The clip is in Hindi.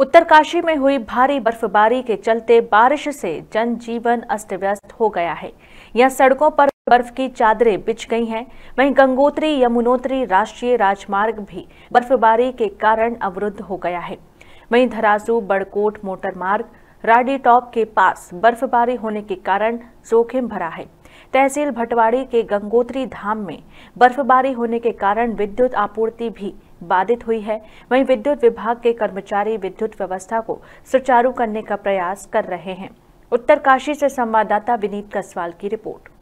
उत्तरकाशी में हुई भारी बर्फबारी के चलते बारिश से जनजीवन अस्त व्यस्त हो गया है यहां सड़कों पर बर्फ की चादरें बिछ गई हैं वहीं गंगोत्री यमुनोत्री राष्ट्रीय राजमार्ग भी बर्फबारी के कारण अवरुद्ध हो गया है वहीं धरासू बड़कोट मोटर मार्ग राडी टॉप के पास बर्फबारी होने के कारण जोखिम भरा है तहसील भटवाड़ी के गंगोत्री धाम में बर्फबारी होने के कारण विद्युत आपूर्ति भी बाधित हुई है वहीं विद्युत विभाग के कर्मचारी विद्युत व्यवस्था को सुचारू करने का प्रयास कर रहे हैं उत्तरकाशी से संवाददाता विनीत कसवाल की रिपोर्ट